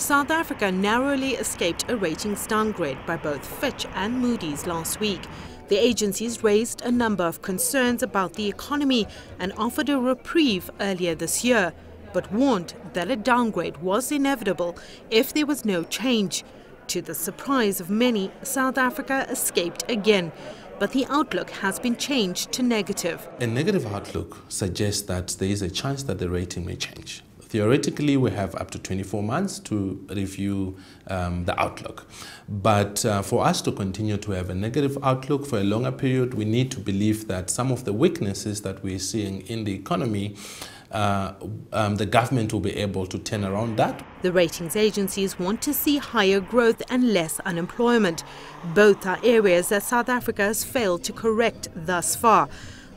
South Africa narrowly escaped a ratings downgrade by both Fitch and Moody's last week. The agencies raised a number of concerns about the economy and offered a reprieve earlier this year, but warned that a downgrade was inevitable if there was no change. To the surprise of many, South Africa escaped again, but the outlook has been changed to negative. A negative outlook suggests that there is a chance that the rating may change. Theoretically, we have up to 24 months to review um, the outlook. But uh, for us to continue to have a negative outlook for a longer period, we need to believe that some of the weaknesses that we're seeing in the economy uh, um, the government will be able to turn around that. The ratings agencies want to see higher growth and less unemployment. Both are areas that South Africa has failed to correct thus far.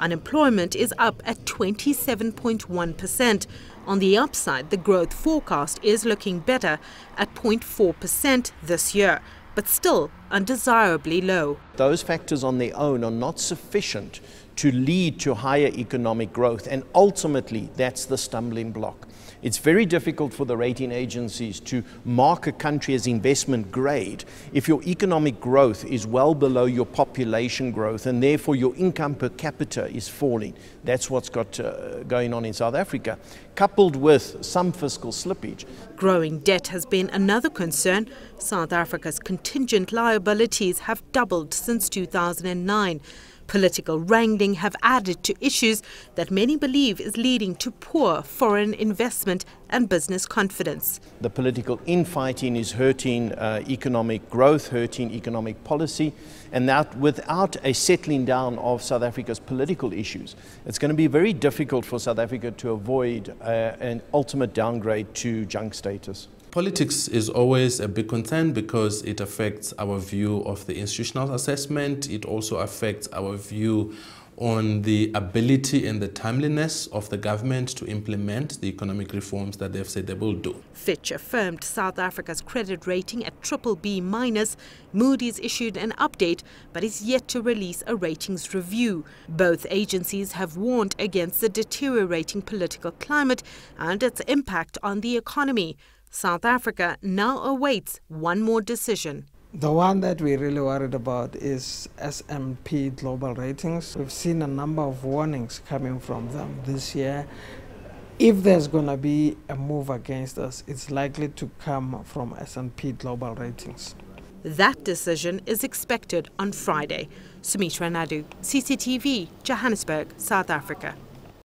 Unemployment is up at 27.1%. On the upside, the growth forecast is looking better at 0.4% this year, but still undesirably low. Those factors on their own are not sufficient to lead to higher economic growth, and ultimately that's the stumbling block. It's very difficult for the rating agencies to mark a country as investment grade if your economic growth is well below your population growth and therefore your income per capita is falling. That's what's got uh, going on in South Africa, coupled with some fiscal slippage. Growing debt has been another concern. South Africa's contingent liability vulnerabilities have doubled since 2009. Political wrangling have added to issues that many believe is leading to poor foreign investment and business confidence. The political infighting is hurting uh, economic growth, hurting economic policy, and that without a settling down of South Africa's political issues, it's going to be very difficult for South Africa to avoid uh, an ultimate downgrade to junk status. Politics is always a big concern because it affects our view of the institutional assessment. It also affects our view on the ability and the timeliness of the government to implement the economic reforms that they've said they will do. Fitch affirmed South Africa's credit rating at triple B minus. Moody's issued an update, but is yet to release a ratings review. Both agencies have warned against the deteriorating political climate and its impact on the economy. South Africa now awaits one more decision. The one that we're really worried about is S&P Global Ratings. We've seen a number of warnings coming from them this year. If there's going to be a move against us, it's likely to come from S&P Global Ratings. That decision is expected on Friday. Sumitra Nadu, CCTV, Johannesburg, South Africa.